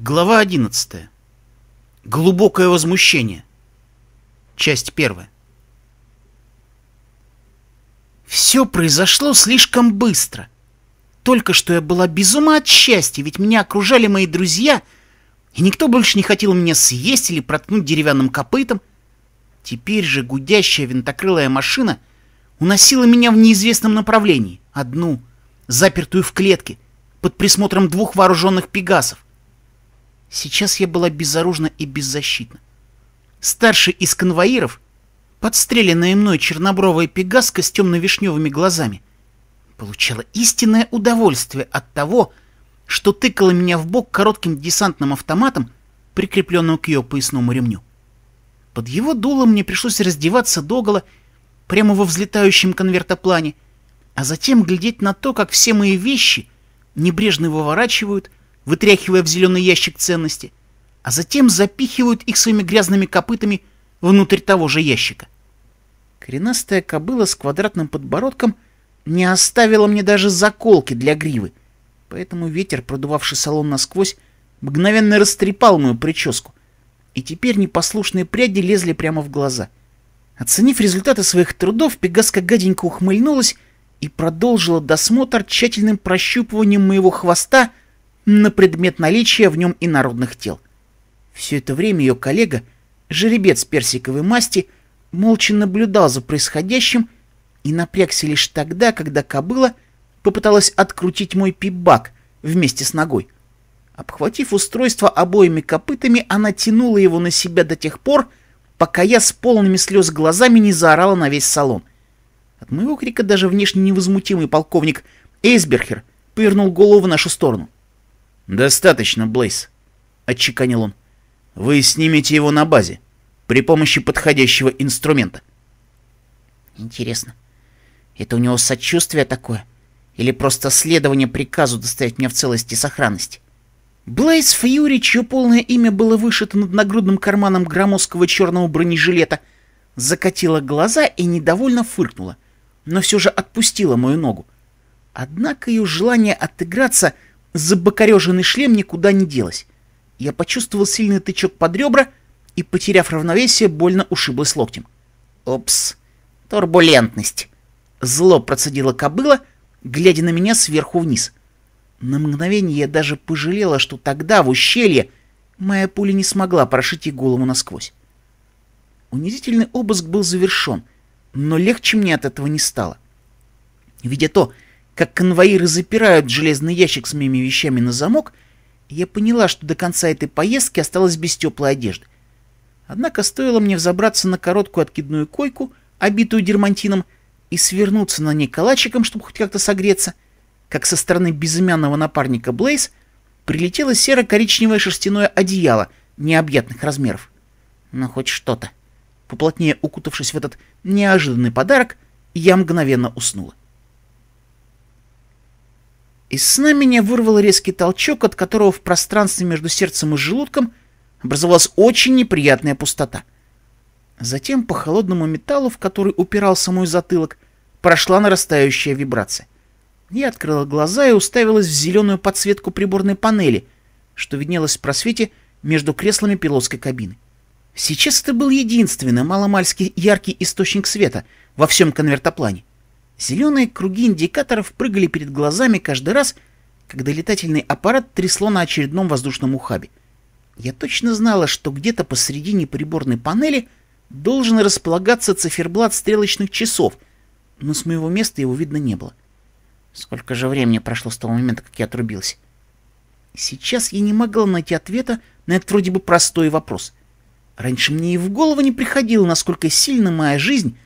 Глава 11. Глубокое возмущение. Часть 1. Все произошло слишком быстро. Только что я была без ума от счастья, ведь меня окружали мои друзья, и никто больше не хотел меня съесть или проткнуть деревянным копытом. Теперь же гудящая винтокрылая машина уносила меня в неизвестном направлении, одну, запертую в клетке, под присмотром двух вооруженных пегасов. Сейчас я была безоружна и беззащитна. Старший из конвоиров, подстреленная мной чернобровая пегаска с темно-вишневыми глазами, получала истинное удовольствие от того, что тыкала меня в бок коротким десантным автоматом, прикрепленным к ее поясному ремню. Под его дулом мне пришлось раздеваться догола прямо во взлетающем конвертоплане, а затем глядеть на то, как все мои вещи небрежно выворачивают — вытряхивая в зеленый ящик ценности, а затем запихивают их своими грязными копытами внутрь того же ящика. Коренастая кобыла с квадратным подбородком не оставила мне даже заколки для гривы, поэтому ветер, продувавший салон насквозь, мгновенно растрепал мою прическу, и теперь непослушные пряди лезли прямо в глаза. Оценив результаты своих трудов, Пегаска гаденько ухмыльнулась и продолжила досмотр тщательным прощупыванием моего хвоста — на предмет наличия в нем инородных тел. Все это время ее коллега, жеребец персиковой масти, молча наблюдал за происходящим и напрягся лишь тогда, когда кобыла попыталась открутить мой пибак вместе с ногой. Обхватив устройство обоими копытами, она тянула его на себя до тех пор, пока я с полными слез глазами не заорала на весь салон. От моего крика даже внешне невозмутимый полковник Эйсберхер повернул голову в нашу сторону. «Достаточно, Блейс», — отчеканил он. «Вы снимете его на базе при помощи подходящего инструмента». «Интересно, это у него сочувствие такое? Или просто следование приказу доставить меня в целости и сохранности?» Блейз Фьюри, чье полное имя было вышито над нагрудным карманом громоздкого черного бронежилета, закатила глаза и недовольно фыркнула, но все же отпустила мою ногу. Однако ее желание отыграться — Забокореженный шлем никуда не делась. Я почувствовал сильный тычок под ребра и, потеряв равновесие, больно ушиблась локтем. «Опс, турбулентность!» Зло процедила кобыла, глядя на меня сверху вниз. На мгновение я даже пожалела, что тогда в ущелье моя пуля не смогла прошить ей голову насквозь. Унизительный обыск был завершен, но легче мне от этого не стало. Видя то, как конвоиры запирают железный ящик с моими вещами на замок, я поняла, что до конца этой поездки осталось без теплой одежды. Однако стоило мне взобраться на короткую откидную койку, обитую дермантином, и свернуться на ней калачиком, чтобы хоть как-то согреться, как со стороны безымянного напарника Блейз прилетело серо-коричневое шерстяное одеяло необъятных размеров. Но ну, хоть что-то. Поплотнее укутавшись в этот неожиданный подарок, я мгновенно уснула. Из сна меня вырвал резкий толчок, от которого в пространстве между сердцем и желудком образовалась очень неприятная пустота. Затем по холодному металлу, в который упирался мой затылок, прошла нарастающая вибрация. Я открыла глаза и уставилась в зеленую подсветку приборной панели, что виднелось в просвете между креслами пилотской кабины. Сейчас это был единственный маломальский яркий источник света во всем конвертоплане. Зеленые круги индикаторов прыгали перед глазами каждый раз, когда летательный аппарат трясло на очередном воздушном ухабе. Я точно знала, что где-то посредине приборной панели должен располагаться циферблат стрелочных часов, но с моего места его видно не было. Сколько же времени прошло с того момента, как я отрубился? Сейчас я не могла найти ответа на этот вроде бы простой вопрос. Раньше мне и в голову не приходило, насколько сильно моя жизнь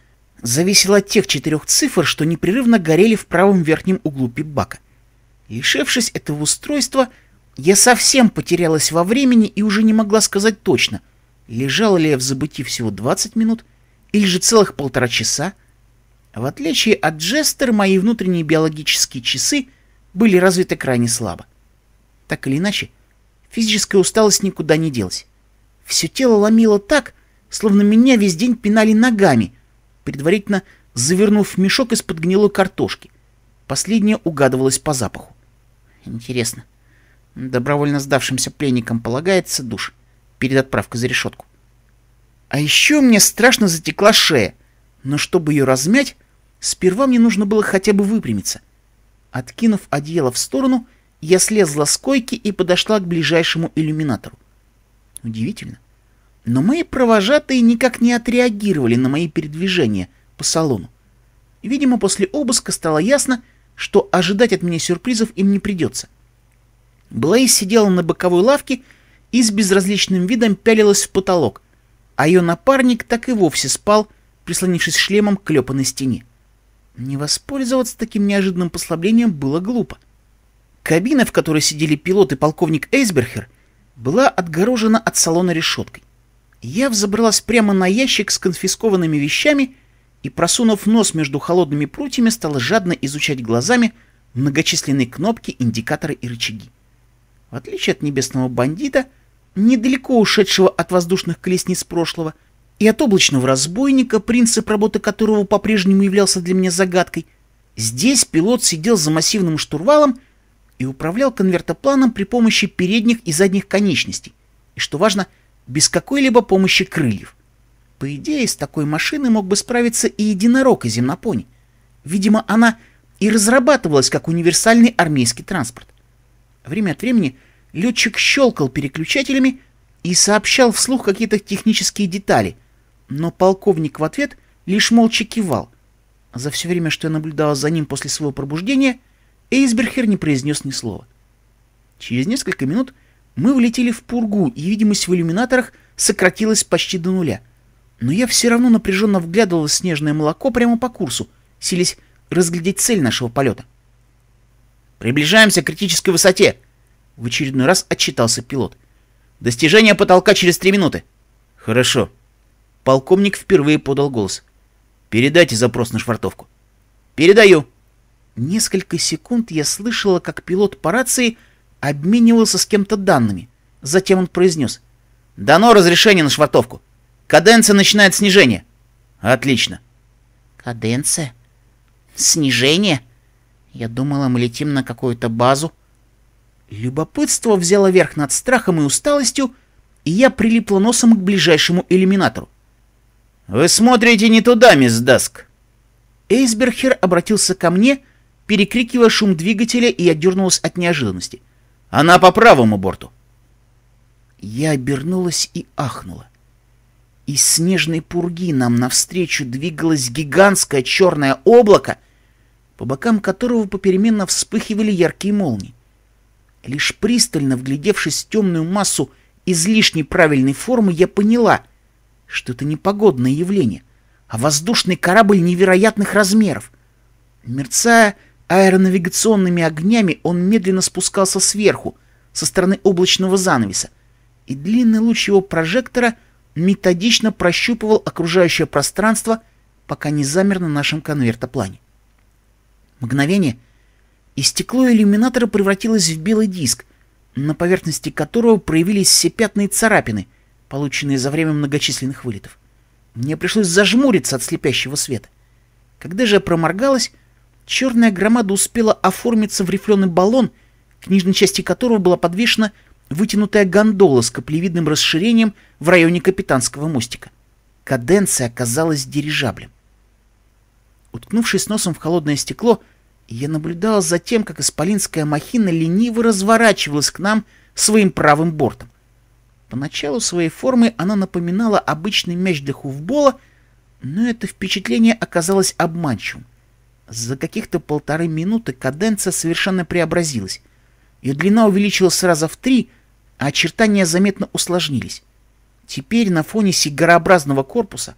зависел от тех четырех цифр, что непрерывно горели в правом верхнем углу пип-бака. Лишившись этого устройства, я совсем потерялась во времени и уже не могла сказать точно, лежала ли я в забытии всего 20 минут или же целых полтора часа. В отличие от Джестер, мои внутренние биологические часы были развиты крайне слабо. Так или иначе, физическая усталость никуда не делась. Все тело ломило так, словно меня весь день пинали ногами — предварительно завернув в мешок из-под гнилой картошки. Последнее угадывалось по запаху. Интересно, добровольно сдавшимся пленникам полагается душ перед отправкой за решетку. А еще мне страшно затекла шея, но чтобы ее размять, сперва мне нужно было хотя бы выпрямиться. Откинув одеяло в сторону, я слезла с койки и подошла к ближайшему иллюминатору. Удивительно. — но мои провожатые никак не отреагировали на мои передвижения по салону. Видимо, после обыска стало ясно, что ожидать от меня сюрпризов им не придется. Блейс сидела на боковой лавке и с безразличным видом пялилась в потолок, а ее напарник так и вовсе спал, прислонившись шлемом к лепанной стене. Не воспользоваться таким неожиданным послаблением было глупо. Кабина, в которой сидели пилот и полковник Эйсберхер, была отгорожена от салона решеткой. Я взобралась прямо на ящик с конфискованными вещами и, просунув нос между холодными прутьями, стала жадно изучать глазами многочисленные кнопки, индикаторы и рычаги. В отличие от небесного бандита, недалеко ушедшего от воздушных колесниц прошлого, и от облачного разбойника, принцип работы которого по-прежнему являлся для меня загадкой, здесь пилот сидел за массивным штурвалом и управлял конвертопланом при помощи передних и задних конечностей, и, что важно, — без какой-либо помощи крыльев. По идее, с такой машины мог бы справиться и единорог из земнопони. Видимо, она и разрабатывалась как универсальный армейский транспорт. Время от времени летчик щелкал переключателями и сообщал вслух какие-то технические детали, но полковник в ответ лишь молча кивал. За все время, что я наблюдала за ним после своего пробуждения, Эйсберхер не произнес ни слова. Через несколько минут мы влетели в пургу, и видимость в иллюминаторах сократилась почти до нуля. Но я все равно напряженно вглядывала в снежное молоко прямо по курсу, сились разглядеть цель нашего полета. «Приближаемся к критической высоте!» — в очередной раз отчитался пилот. «Достижение потолка через три минуты!» «Хорошо!» Полковник впервые подал голос. «Передайте запрос на швартовку». «Передаю!» Несколько секунд я слышала, как пилот по рации — обменивался с кем-то данными. Затем он произнес. «Дано разрешение на швартовку. Каденция начинает снижение». «Отлично». «Каденция? Снижение? Я думала, мы летим на какую-то базу». Любопытство взяло верх над страхом и усталостью, и я прилипла носом к ближайшему иллюминатору. «Вы смотрите не туда, мисс Даск!» Эйсберхер обратился ко мне, перекрикивая шум двигателя, и я дернулась от неожиданности — она по правому борту. Я обернулась и ахнула. Из снежной пурги нам навстречу двигалось гигантское черное облако, по бокам которого попеременно вспыхивали яркие молнии. Лишь пристально вглядевшись в темную массу излишне правильной формы, я поняла, что это не погодное явление, а воздушный корабль невероятных размеров. Мерцая Аэронавигационными огнями он медленно спускался сверху, со стороны облачного занавеса, и длинный луч его прожектора методично прощупывал окружающее пространство, пока не замер на нашем конвертоплане. Мгновение, и стекло иллюминатора превратилось в белый диск, на поверхности которого проявились все пятна и царапины, полученные за время многочисленных вылетов. Мне пришлось зажмуриться от слепящего света. Когда же я проморгалась, Черная громада успела оформиться в рифленый баллон, к нижней части которого была подвешена вытянутая гондола с каплевидным расширением в районе капитанского мостика. Каденция оказалась дирижаблем. Уткнувшись носом в холодное стекло, я наблюдал за тем, как исполинская махина лениво разворачивалась к нам своим правым бортом. Поначалу своей формы она напоминала обычный мяч для хуфбола, но это впечатление оказалось обманчивым. За каких-то полторы минуты каденция совершенно преобразилась. Ее длина увеличилась сразу в три, а очертания заметно усложнились. Теперь на фоне сигарообразного корпуса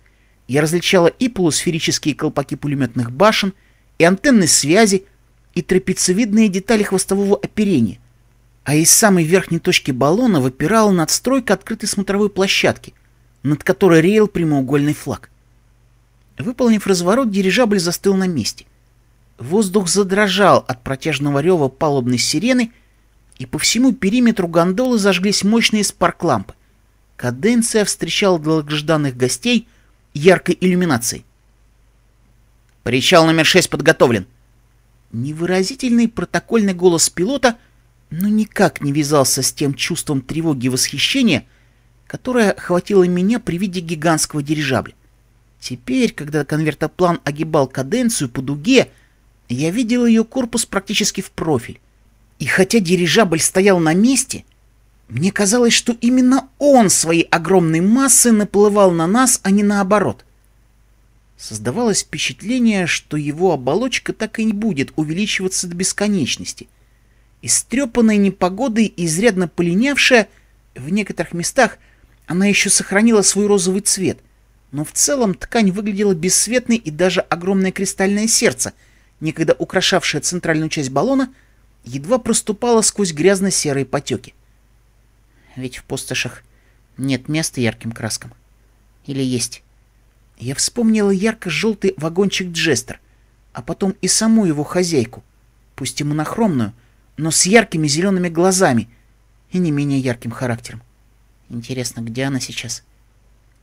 я различала и полусферические колпаки пулеметных башен, и антенны связи, и трапециевидные детали хвостового оперения. А из самой верхней точки баллона выпирала надстройка открытой смотровой площадки, над которой реял прямоугольный флаг. Выполнив разворот, дирижабль застыл на месте. Воздух задрожал от протяжного рева палубной сирены, и по всему периметру гондолы зажглись мощные спарклампы. Каденция встречала долгожданных гостей яркой иллюминацией. «Причал номер шесть подготовлен!» Невыразительный протокольный голос пилота но никак не вязался с тем чувством тревоги и восхищения, которое охватило меня при виде гигантского дирижабля. Теперь, когда конвертоплан огибал каденцию по дуге, я видел ее корпус практически в профиль. И хотя дирижабль стоял на месте, мне казалось, что именно он своей огромной массой наплывал на нас, а не наоборот. Создавалось впечатление, что его оболочка так и не будет увеличиваться до бесконечности. Истрепанная непогодой и изрядно полинявшая, в некоторых местах она еще сохранила свой розовый цвет, но в целом ткань выглядела бесцветной и даже огромное кристальное сердце — некогда украшавшая центральную часть баллона, едва проступала сквозь грязно-серые потеки. Ведь в пустошах нет места ярким краскам. Или есть? Я вспомнила ярко-желтый вагончик Джестер, а потом и саму его хозяйку, пусть и монохромную, но с яркими зелеными глазами и не менее ярким характером. Интересно, где она сейчас?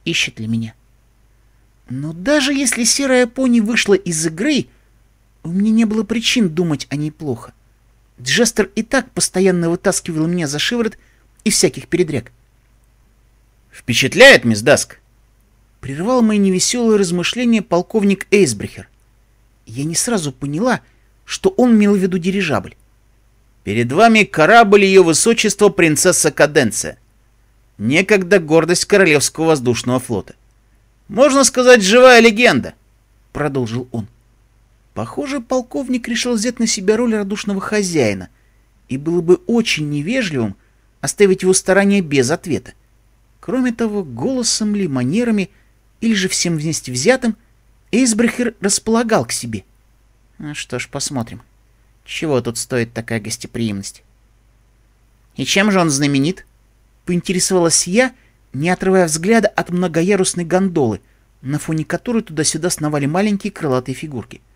Ищет ли меня? Но даже если серая пони вышла из игры, у меня не было причин думать о ней плохо. Джестер и так постоянно вытаскивал меня за шиворот и всяких передряг. «Впечатляет, мисс Даск?» Прервал мои невеселые размышления полковник Эйсбрехер. Я не сразу поняла, что он имел в виду дирижабль. «Перед вами корабль ее высочества принцесса Каденция. Некогда гордость Королевского воздушного флота. Можно сказать, живая легенда», — продолжил он. — Похоже, полковник решил взять на себя роль радушного хозяина, и было бы очень невежливым оставить его старания без ответа. Кроме того, голосом ли, манерами, или же всем вместе взятым, Эйсбрехер располагал к себе. Ну что ж, посмотрим. Чего тут стоит такая гостеприимность? И чем же он знаменит? Поинтересовалась я, не отрывая взгляда от многоярусной гондолы, на фоне которой туда-сюда сновали маленькие крылатые фигурки —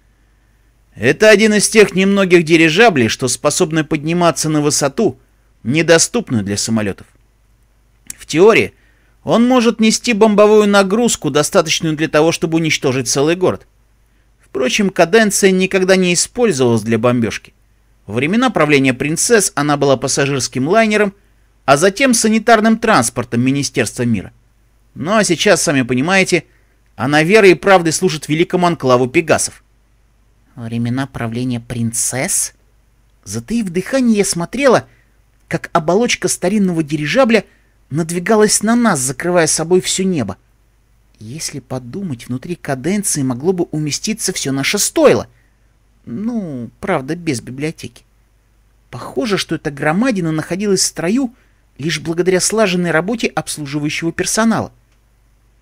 это один из тех немногих дирижаблей, что способны подниматься на высоту, недоступную для самолетов. В теории он может нести бомбовую нагрузку, достаточную для того, чтобы уничтожить целый город. Впрочем, каденция никогда не использовалась для бомбежки. Во времена правления принцесс она была пассажирским лайнером, а затем санитарным транспортом Министерства мира. Ну а сейчас, сами понимаете, она верой и правдой служит великому анклаву пегасов времена правления принцесс? Затаив дыхание, я смотрела, как оболочка старинного дирижабля надвигалась на нас, закрывая собой все небо. Если подумать, внутри каденции могло бы уместиться все наше стойло. Ну, правда, без библиотеки. Похоже, что эта громадина находилась в строю лишь благодаря слаженной работе обслуживающего персонала.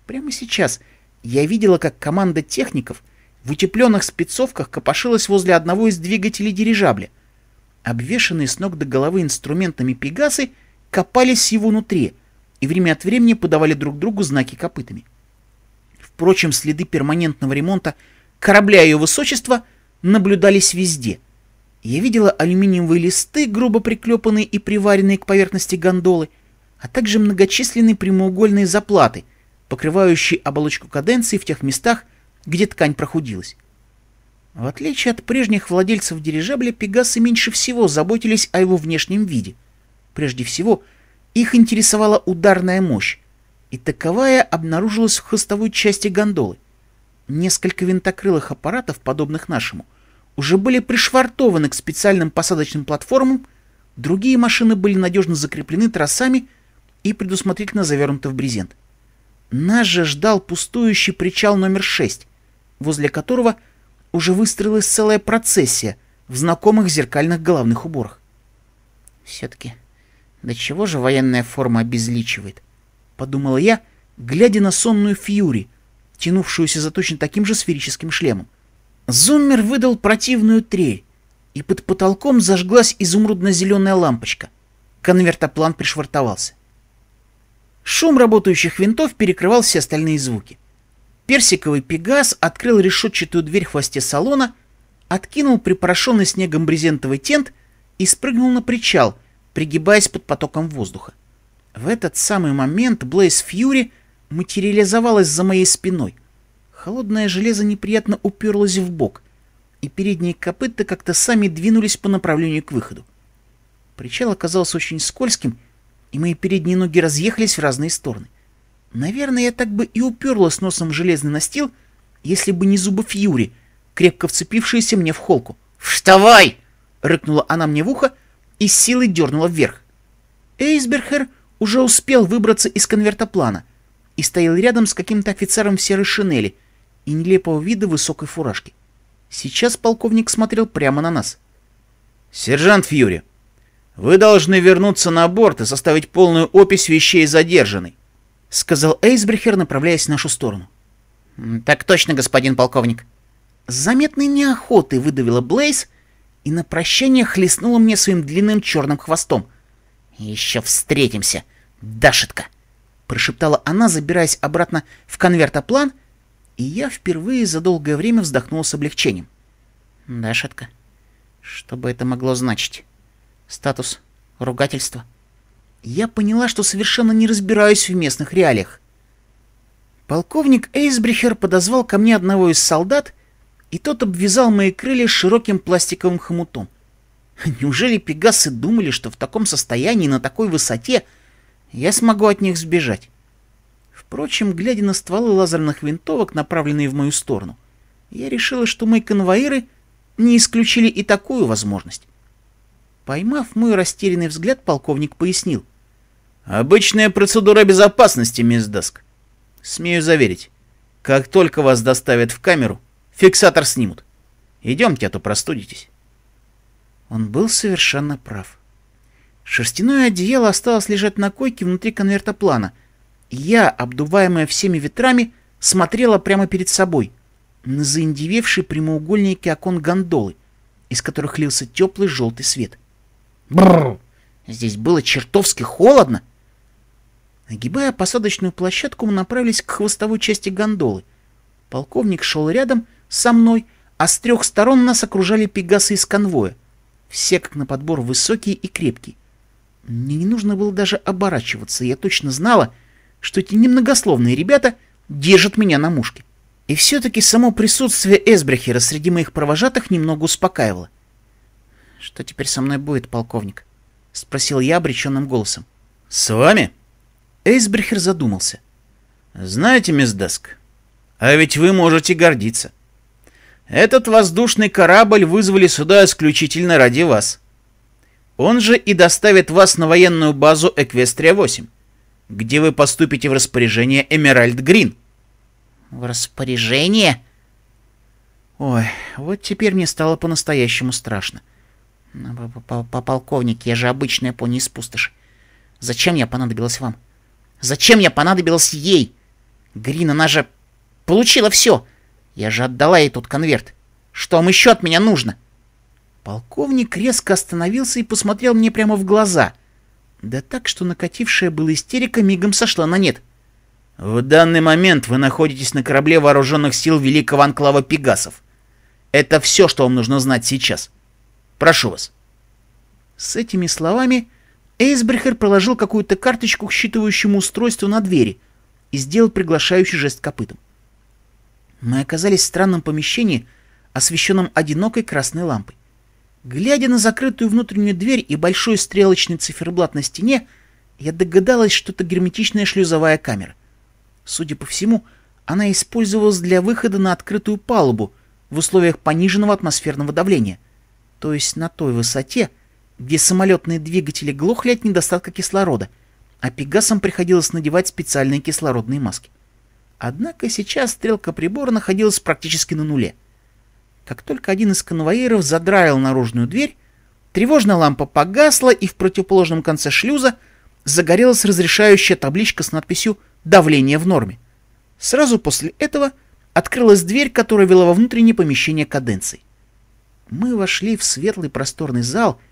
Прямо сейчас я видела, как команда техников — в утепленных спецовках копошилась возле одного из двигателей дирижабля. Обвешанные с ног до головы инструментами пегасы копались его внутри и время от времени подавали друг другу знаки копытами. Впрочем, следы перманентного ремонта корабля ее высочества наблюдались везде. Я видела алюминиевые листы, грубо приклепанные и приваренные к поверхности гондолы, а также многочисленные прямоугольные заплаты, покрывающие оболочку каденции в тех местах, где ткань прохудилась. В отличие от прежних владельцев дирижабля, пегасы меньше всего заботились о его внешнем виде. Прежде всего, их интересовала ударная мощь, и таковая обнаружилась в хвостовой части гондолы. Несколько винтокрылых аппаратов, подобных нашему, уже были пришвартованы к специальным посадочным платформам, другие машины были надежно закреплены тросами и предусмотрительно завернуты в брезент. Нас же ждал пустующий причал номер шесть возле которого уже выстроилась целая процессия в знакомых зеркальных головных уборах. «Все-таки, до чего же военная форма обезличивает?» — подумала я, глядя на сонную Фьюри, тянувшуюся за точно таким же сферическим шлемом. Зуммер выдал противную трель, и под потолком зажглась изумрудно-зеленая лампочка. Конвертоплан пришвартовался. Шум работающих винтов перекрывал все остальные звуки. Персиковый пегас открыл решетчатую дверь в хвосте салона, откинул припорошенный снегом брезентовый тент и спрыгнул на причал, пригибаясь под потоком воздуха. В этот самый момент Блейз Фьюри материализовалась за моей спиной. Холодное железо неприятно уперлось в бок, и передние копыта как-то сами двинулись по направлению к выходу. Причал оказался очень скользким, и мои передние ноги разъехались в разные стороны. Наверное, я так бы и уперла с носом в железный настил, если бы не зубы Фьюри, крепко вцепившиеся мне в холку. «Вставай!» — рыкнула она мне в ухо и силой дернула вверх. Эйсберхер уже успел выбраться из конвертоплана и стоял рядом с каким-то офицером в серой шинели и нелепого вида высокой фуражки. Сейчас полковник смотрел прямо на нас. «Сержант Фьюри, вы должны вернуться на борт и составить полную опись вещей задержанной. — сказал Эйсбрихер, направляясь в нашу сторону. «Так точно, господин полковник». С заметной неохотой выдавила Блейз и на прощание хлестнула мне своим длинным черным хвостом. «Еще встретимся, Дашитка!» — прошептала она, забираясь обратно в конвертоплан, и я впервые за долгое время вздохнул с облегчением. «Дашитка? Что бы это могло значить? Статус? Ругательство?» — я поняла, что совершенно не разбираюсь в местных реалиях. Полковник Эйсбрихер подозвал ко мне одного из солдат, и тот обвязал мои крылья широким пластиковым хомутом. Неужели пегасы думали, что в таком состоянии, на такой высоте, я смогу от них сбежать? Впрочем, глядя на стволы лазерных винтовок, направленные в мою сторону, я решила, что мои конвоиры не исключили и такую возможность. Поймав мой растерянный взгляд, полковник пояснил — Обычная процедура безопасности, мисс Даск. Смею заверить, как только вас доставят в камеру, фиксатор снимут. Идемте, а то простудитесь. Он был совершенно прав. Шерстяное одеяло осталось лежать на койке внутри конвертоплана. Я, обдуваемая всеми ветрами, смотрела прямо перед собой на заиндевевшие прямоугольники окон гондолы, из которых лился теплый желтый свет. Бррр! Здесь было чертовски холодно! — Нагибая посадочную площадку, мы направились к хвостовой части гондолы. Полковник шел рядом со мной, а с трех сторон нас окружали пегасы из конвоя. Все, как на подбор, высокие и крепкие. Мне не нужно было даже оборачиваться, я точно знала, что эти немногословные ребята держат меня на мушке. И все-таки само присутствие Эсбрехера среди моих провожатых немного успокаивало. «Что теперь со мной будет, полковник?» — спросил я обреченным голосом. «С вами?» Эйсбрехер задумался. «Знаете, мисс Деск, а ведь вы можете гордиться. Этот воздушный корабль вызвали сюда исключительно ради вас. Он же и доставит вас на военную базу Эквестрия-8, где вы поступите в распоряжение Эмеральд Грин». «В распоряжение?» Ой, вот теперь мне стало по-настоящему страшно. По, -по, -по я же обычная пони из пустоши. Зачем я понадобилась вам?» Зачем я понадобилась ей? Грин, она же получила все. Я же отдала ей тот конверт. Что вам еще от меня нужно? Полковник резко остановился и посмотрел мне прямо в глаза. Да так, что накатившая была истерика мигом сошла на нет. В данный момент вы находитесь на корабле вооруженных сил Великого Анклава Пегасов. Это все, что вам нужно знать сейчас. Прошу вас. С этими словами Эйсбрехер проложил какую-то карточку к считывающему устройству на двери и сделал приглашающий жест копытом. Мы оказались в странном помещении, освещенном одинокой красной лампой. Глядя на закрытую внутреннюю дверь и большой стрелочный циферблат на стене, я догадалась, что это герметичная шлюзовая камера. Судя по всему, она использовалась для выхода на открытую палубу в условиях пониженного атмосферного давления, то есть на той высоте, где самолетные двигатели глохли от недостатка кислорода, а пегасам приходилось надевать специальные кислородные маски. Однако сейчас стрелка прибора находилась практически на нуле. Как только один из конвоиров задраил наружную дверь, тревожная лампа погасла, и в противоположном конце шлюза загорелась разрешающая табличка с надписью «Давление в норме». Сразу после этого открылась дверь, которая вела во внутреннее помещение каденции. Мы вошли в светлый просторный зал —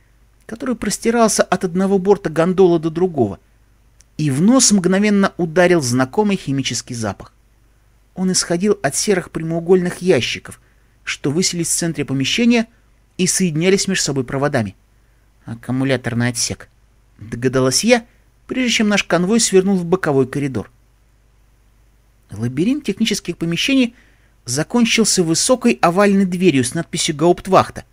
который простирался от одного борта гондола до другого, и в нос мгновенно ударил знакомый химический запах. Он исходил от серых прямоугольных ящиков, что высились в центре помещения и соединялись между собой проводами. Аккумуляторный отсек. Догадалась я, прежде чем наш конвой свернул в боковой коридор. Лабиринт технических помещений закончился высокой овальной дверью с надписью «Гауптвахта»,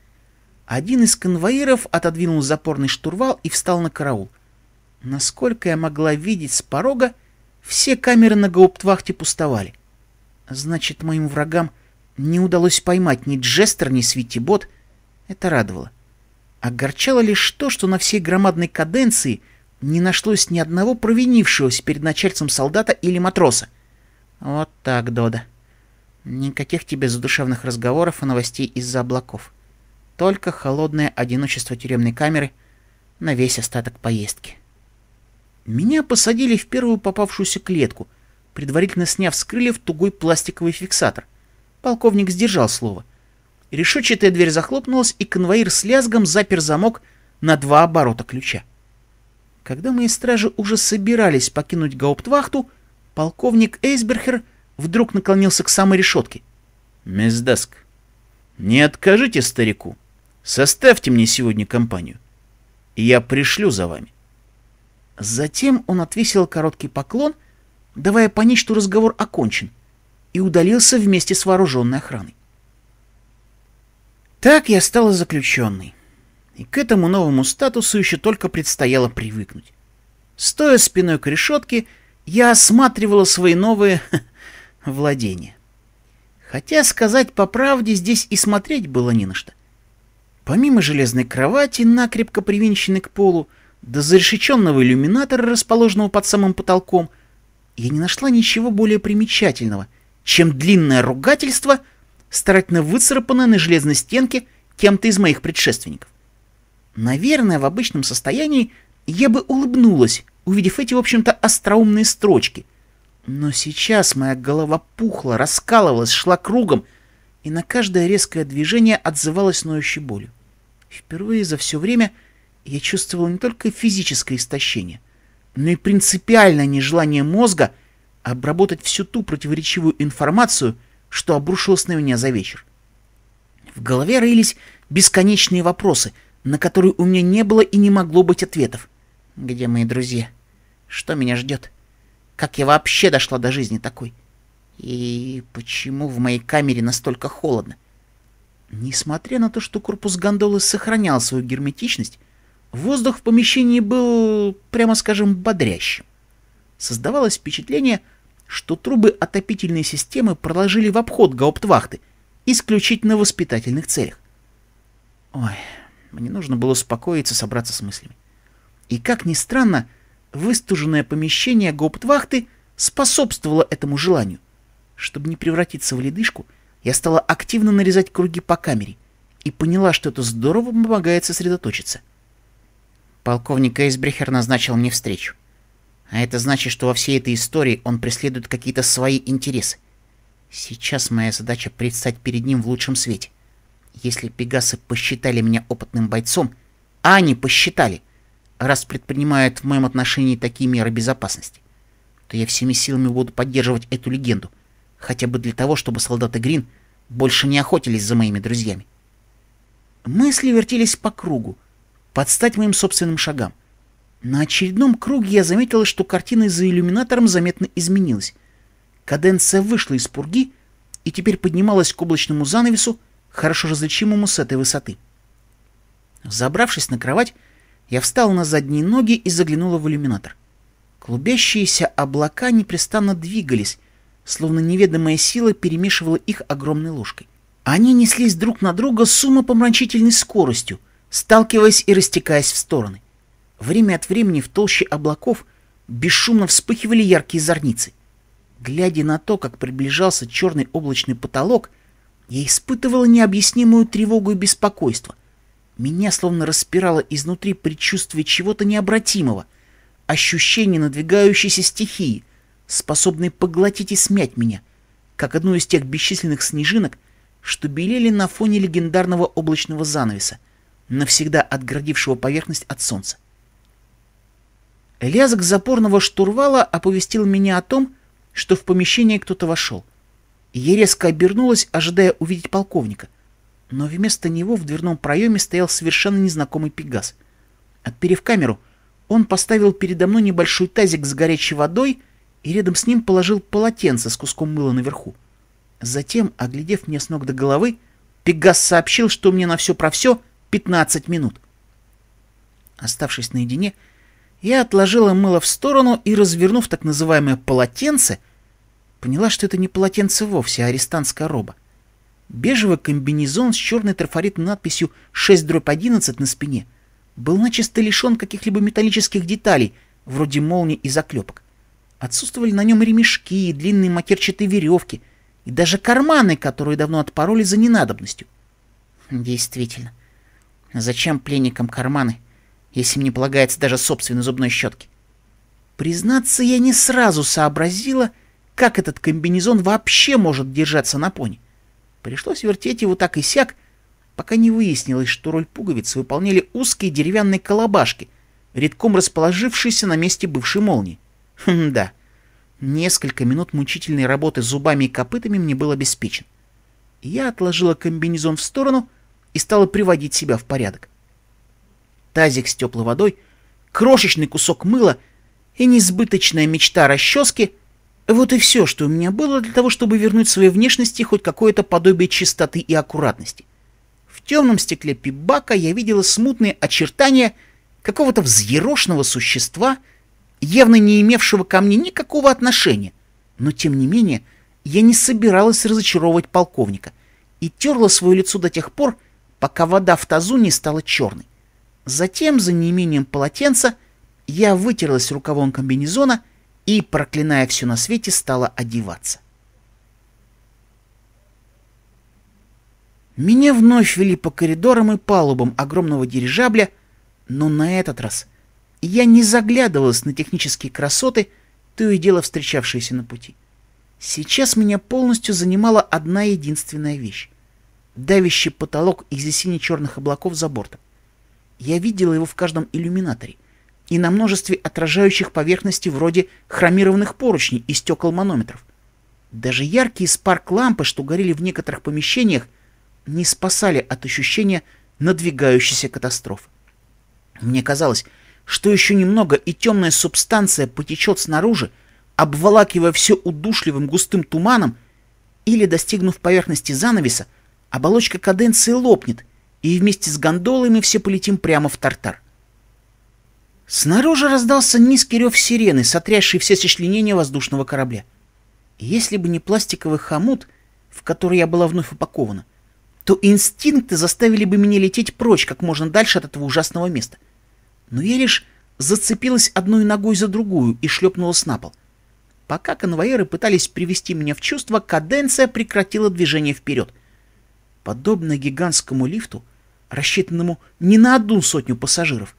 один из конвоиров отодвинул запорный штурвал и встал на караул. Насколько я могла видеть с порога, все камеры на гауптвахте пустовали. Значит, моим врагам не удалось поймать ни Джестер, ни Свитибот. Это радовало. Огорчало лишь то, что на всей громадной каденции не нашлось ни одного провинившегося перед начальством солдата или матроса. Вот так, Дода. Никаких тебе задушевных разговоров и новостей из-за облаков. — только холодное одиночество тюремной камеры на весь остаток поездки. Меня посадили в первую попавшуюся клетку, предварительно сняв с крыльев тугой пластиковый фиксатор. Полковник сдержал слово. Решетчатая дверь захлопнулась, и конвоир с лязгом запер замок на два оборота ключа. Когда мои стражи уже собирались покинуть гауптвахту, полковник Эйсберхер вдруг наклонился к самой решетке. «Мисс Даск, не откажите старику!» Составьте мне сегодня компанию, и я пришлю за вами. Затем он отвесил короткий поклон, давая понять, что разговор окончен, и удалился вместе с вооруженной охраной. Так я стала заключенной, и к этому новому статусу еще только предстояло привыкнуть. Стоя спиной к решетке, я осматривала свои новые владения. Хотя, сказать по правде, здесь и смотреть было не на что. Помимо железной кровати, накрепко привинченной к полу, до зарешеченного иллюминатора, расположенного под самым потолком, я не нашла ничего более примечательного, чем длинное ругательство, старательно выцарапанное на железной стенке кем-то из моих предшественников. Наверное, в обычном состоянии я бы улыбнулась, увидев эти, в общем-то, остроумные строчки. Но сейчас моя голова пухла, раскалывалась, шла кругом, и на каждое резкое движение отзывалась ноющей болью. Впервые за все время я чувствовал не только физическое истощение, но и принципиальное нежелание мозга обработать всю ту противоречивую информацию, что обрушилось на меня за вечер. В голове роились бесконечные вопросы, на которые у меня не было и не могло быть ответов. Где мои друзья? Что меня ждет? Как я вообще дошла до жизни такой? И почему в моей камере настолько холодно? — Несмотря на то, что корпус гондолы сохранял свою герметичность, воздух в помещении был, прямо скажем, бодрящим. Создавалось впечатление, что трубы отопительной системы проложили в обход гауптвахты, исключительно в воспитательных целях. Ой, мне нужно было успокоиться, собраться с мыслями. И как ни странно, выстуженное помещение гауптвахты способствовало этому желанию. Чтобы не превратиться в ледышку — я стала активно нарезать круги по камере и поняла, что это здорово помогает сосредоточиться. Полковник Эйсбрехер назначил мне встречу. А это значит, что во всей этой истории он преследует какие-то свои интересы. Сейчас моя задача предстать перед ним в лучшем свете. Если пегасы посчитали меня опытным бойцом, а они посчитали, раз предпринимают в моем отношении такие меры безопасности, то я всеми силами буду поддерживать эту легенду, хотя бы для того, чтобы солдаты Грин больше не охотились за моими друзьями. Мысли вертелись по кругу, под стать моим собственным шагам. На очередном круге я заметила, что картина за иллюминатором заметно изменилась. Каденция вышла из пурги и теперь поднималась к облачному занавесу, хорошо различимому с этой высоты. Забравшись на кровать, я встала на задние ноги и заглянула в иллюминатор. Клубящиеся облака непрестанно двигались, словно неведомая сила перемешивала их огромной ложкой. Они неслись друг на друга с умопомрачительной скоростью, сталкиваясь и растекаясь в стороны. Время от времени в толще облаков бесшумно вспыхивали яркие зорницы. Глядя на то, как приближался черный облачный потолок, я испытывала необъяснимую тревогу и беспокойство. Меня словно распирало изнутри предчувствие чего-то необратимого, ощущение надвигающейся стихии, способной поглотить и смять меня, как одну из тех бесчисленных снежинок, что белели на фоне легендарного облачного занавеса, навсегда отгородившего поверхность от солнца. Лязг запорного штурвала оповестил меня о том, что в помещение кто-то вошел. Я резко обернулась, ожидая увидеть полковника, но вместо него в дверном проеме стоял совершенно незнакомый пегас. Отперев камеру, он поставил передо мной небольшой тазик с горячей водой — и рядом с ним положил полотенце с куском мыла наверху. Затем, оглядев меня с ног до головы, Пегас сообщил, что мне на все про все 15 минут. Оставшись наедине, я отложила мыло в сторону и, развернув так называемое полотенце, поняла, что это не полотенце вовсе, а арестантская роба. Бежевый комбинезон с черной трафаретной надписью 6 дробь 11 на спине был начисто лишен каких-либо металлических деталей, вроде молний и заклепок. Отсутствовали на нем ремешки, длинные матерчатые веревки и даже карманы, которые давно отпороли за ненадобностью. Действительно, зачем пленникам карманы, если им не полагается даже собственной зубной щетки? Признаться, я не сразу сообразила, как этот комбинезон вообще может держаться на пони. Пришлось вертеть его так и сяк, пока не выяснилось, что роль пуговиц выполняли узкие деревянные колобашки, редком расположившиеся на месте бывшей молнии. Хм, да. Несколько минут мучительной работы зубами и копытами мне был обеспечен. Я отложила комбинезон в сторону и стала приводить себя в порядок. Тазик с теплой водой, крошечный кусок мыла и несбыточная мечта расчески — вот и все, что у меня было для того, чтобы вернуть своей внешности хоть какое-то подобие чистоты и аккуратности. В темном стекле пибака я видела смутные очертания какого-то взъерошенного существа — явно не имевшего ко мне никакого отношения. Но, тем не менее, я не собиралась разочаровывать полковника и терла свое лицо до тех пор, пока вода в тазу не стала черной. Затем, за неимением полотенца, я вытерлась рукавом комбинезона и, проклиная все на свете, стала одеваться. Меня вновь вели по коридорам и палубам огромного дирижабля, но на этот раз — я не заглядывалась на технические красоты, то и дело встречавшиеся на пути. Сейчас меня полностью занимала одна единственная вещь — давящий потолок из сине-черных облаков за бортом. Я видела его в каждом иллюминаторе и на множестве отражающих поверхностей вроде хромированных поручней и стекол манометров. Даже яркие спарк-лампы, что горели в некоторых помещениях, не спасали от ощущения надвигающейся катастрофы. Мне казалось, что еще немного, и темная субстанция потечет снаружи, обволакивая все удушливым густым туманом, или, достигнув поверхности занавеса, оболочка каденции лопнет, и вместе с гондолами все полетим прямо в тартар. Снаружи раздался низкий рев сирены, сотрясший все сочленения воздушного корабля. если бы не пластиковый хомут, в который я была вновь упакована, то инстинкты заставили бы меня лететь прочь как можно дальше от этого ужасного места — но я лишь зацепилась одной ногой за другую и шлепнулась на пол. Пока конвоиры пытались привести меня в чувство, каденция прекратила движение вперед. Подобно гигантскому лифту, рассчитанному не на одну сотню пассажиров,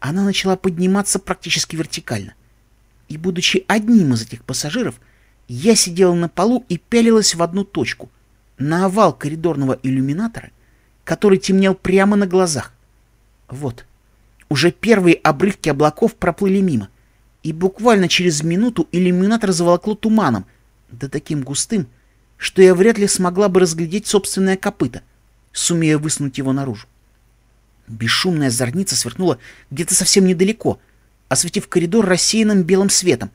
она начала подниматься практически вертикально. И, будучи одним из этих пассажиров, я сидела на полу и пялилась в одну точку, на овал коридорного иллюминатора, который темнел прямо на глазах. Вот, уже первые обрывки облаков проплыли мимо, и буквально через минуту иллюминатор заволокло туманом, да таким густым, что я вряд ли смогла бы разглядеть собственное копыто, сумея высунуть его наружу. Бесшумная зорница сверкнула где-то совсем недалеко, осветив коридор рассеянным белым светом,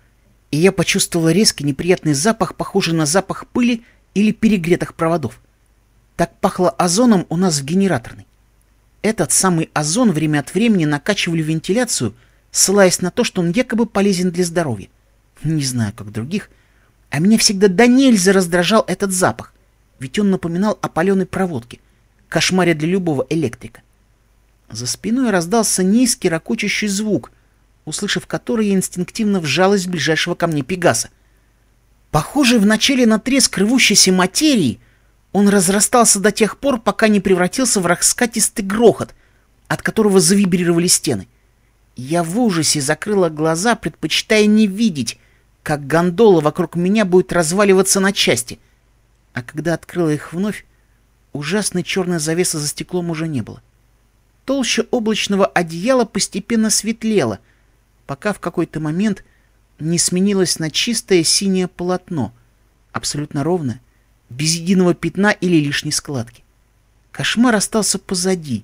и я почувствовала резкий неприятный запах, похожий на запах пыли или перегретых проводов. Так пахло озоном у нас в генераторной. Этот самый озон время от времени накачивали вентиляцию, ссылаясь на то, что он якобы полезен для здоровья. Не знаю, как других, а меня всегда до нельзя раздражал этот запах, ведь он напоминал о паленой проводке, кошмаре для любого электрика. За спиной раздался низкий ракочущий звук, услышав который я инстинктивно вжалась в ближайшего ко мне пегаса. Похожий вначале на треск рвущейся материи — он разрастался до тех пор, пока не превратился в раскатистый грохот, от которого завибрировали стены. Я в ужасе закрыла глаза, предпочитая не видеть, как гондола вокруг меня будет разваливаться на части. А когда открыла их вновь, ужасной черной завесы за стеклом уже не было. Толща облачного одеяла постепенно светлела, пока в какой-то момент не сменилось на чистое синее полотно, абсолютно ровное, без единого пятна или лишней складки. Кошмар остался позади,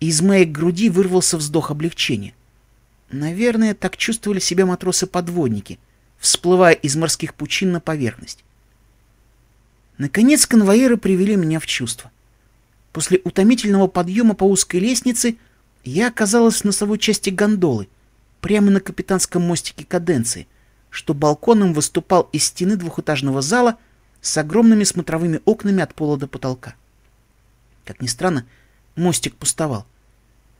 и из моей груди вырвался вздох облегчения. Наверное, так чувствовали себя матросы-подводники, всплывая из морских пучин на поверхность. Наконец конвоиры привели меня в чувство. После утомительного подъема по узкой лестнице я оказалась в носовой части гондолы, прямо на капитанском мостике каденции, что балконом выступал из стены двухэтажного зала — с огромными смотровыми окнами от пола до потолка. Как ни странно, мостик пустовал.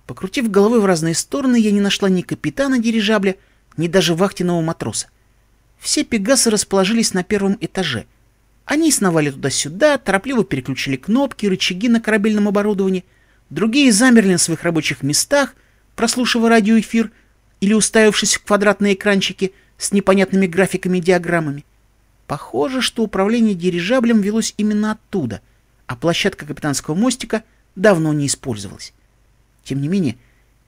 Покрутив головой в разные стороны, я не нашла ни капитана дирижабля, ни даже вахтенного матроса. Все пегасы расположились на первом этаже. Они сновали туда-сюда, торопливо переключили кнопки, рычаги на корабельном оборудовании. Другие замерли на своих рабочих местах, прослушивая радиоэфир или уставившись в квадратные экранчики с непонятными графиками и диаграммами. Похоже, что управление дирижаблем велось именно оттуда, а площадка капитанского мостика давно не использовалась. Тем не менее,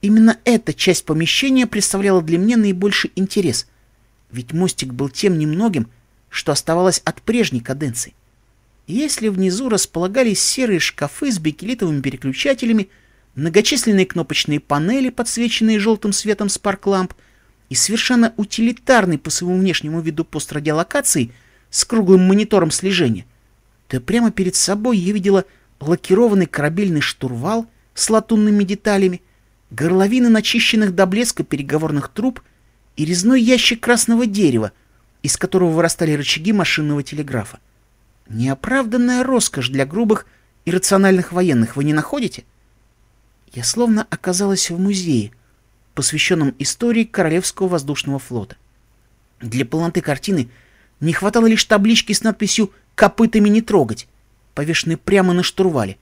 именно эта часть помещения представляла для меня наибольший интерес, ведь мостик был тем немногим, что оставалось от прежней каденции. Если внизу располагались серые шкафы с бекелитовыми переключателями, многочисленные кнопочные панели, подсвеченные желтым светом спаркламп, и совершенно утилитарный по своему внешнему виду пост радиолокации – с круглым монитором слежения, то прямо перед собой я видела лакированный корабельный штурвал с латунными деталями, горловины начищенных до блеска переговорных труб и резной ящик красного дерева, из которого вырастали рычаги машинного телеграфа. Неоправданная роскошь для грубых и рациональных военных вы не находите? Я словно оказалась в музее, посвященном истории Королевского воздушного флота. Для полноты картины – не хватало лишь таблички с надписью «Копытами не трогать», повешенной прямо на штурвале.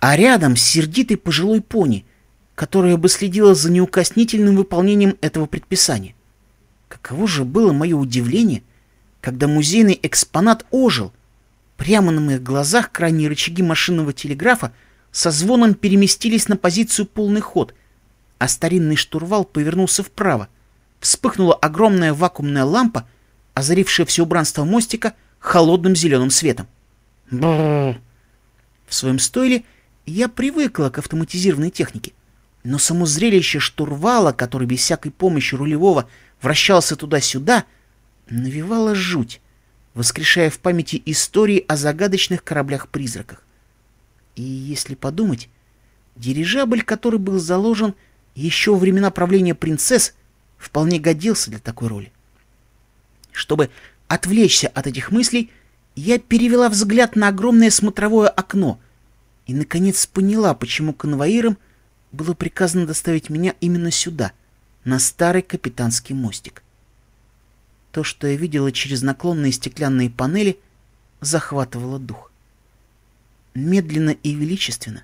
А рядом сердитый пожилой пони, которая бы следила за неукоснительным выполнением этого предписания. Каково же было мое удивление, когда музейный экспонат ожил. Прямо на моих глазах крайние рычаги машинного телеграфа со звоном переместились на позицию полный ход, а старинный штурвал повернулся вправо. Вспыхнула огромная вакуумная лампа, озарившее все убранство мостика холодным зеленым светом. В своем стойле я привыкла к автоматизированной технике, но само зрелище штурвала, который без всякой помощи рулевого вращался туда-сюда, навевало жуть, воскрешая в памяти истории о загадочных кораблях-призраках. И если подумать, дирижабль, который был заложен еще во времена правления принцесс, вполне годился для такой роли. Чтобы отвлечься от этих мыслей, я перевела взгляд на огромное смотровое окно и, наконец, поняла, почему конвоирам было приказано доставить меня именно сюда, на старый капитанский мостик. То, что я видела через наклонные стеклянные панели, захватывало дух. Медленно и величественно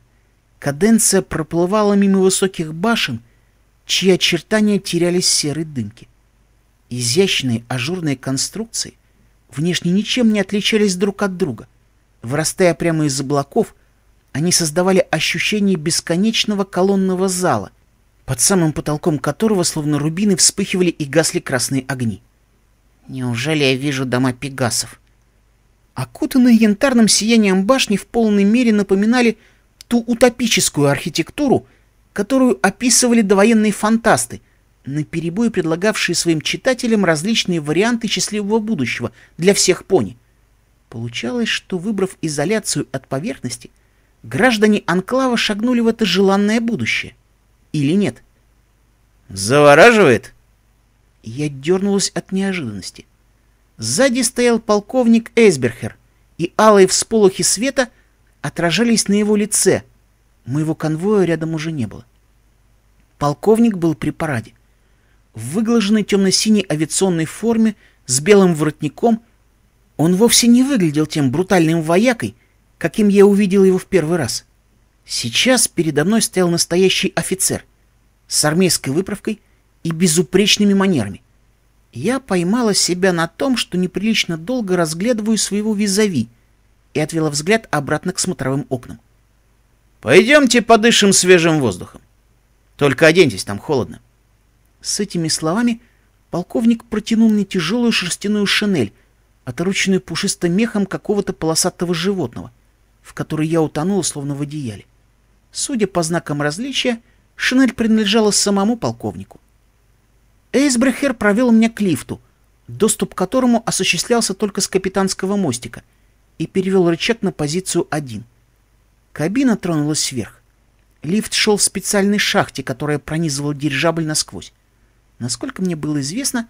каденция проплывала мимо высоких башен, чьи очертания терялись в серой дымке. Изящные ажурные конструкции внешне ничем не отличались друг от друга. Вырастая прямо из облаков, они создавали ощущение бесконечного колонного зала, под самым потолком которого словно рубины вспыхивали и гасли красные огни. Неужели я вижу дома пегасов? Окутанные янтарным сиянием башни в полной мере напоминали ту утопическую архитектуру, которую описывали довоенные фантасты — наперебой предлагавшие своим читателям различные варианты счастливого будущего для всех пони. Получалось, что выбрав изоляцию от поверхности, граждане Анклава шагнули в это желанное будущее. Или нет? «Завораживает?» Я дернулась от неожиданности. Сзади стоял полковник Эсберхер, и алые всполохи света отражались на его лице. Моего конвоя рядом уже не было. Полковник был при параде. В выглаженной темно-синей авиационной форме с белым воротником он вовсе не выглядел тем брутальным воякой, каким я увидел его в первый раз. Сейчас передо мной стоял настоящий офицер с армейской выправкой и безупречными манерами. Я поймала себя на том, что неприлично долго разглядываю своего визави и отвела взгляд обратно к смотровым окнам. «Пойдемте подышим свежим воздухом. Только оденьтесь, там холодно». С этими словами полковник протянул мне тяжелую шерстяную шинель, отороченную пушистым мехом какого-то полосатого животного, в которой я утонул словно в одеяле. Судя по знакам различия, шинель принадлежала самому полковнику. Эйсбрехер провел меня к лифту, доступ к которому осуществлялся только с капитанского мостика, и перевел рычаг на позицию 1. Кабина тронулась вверх. Лифт шел в специальной шахте, которая пронизывала дирижабль насквозь. Насколько мне было известно,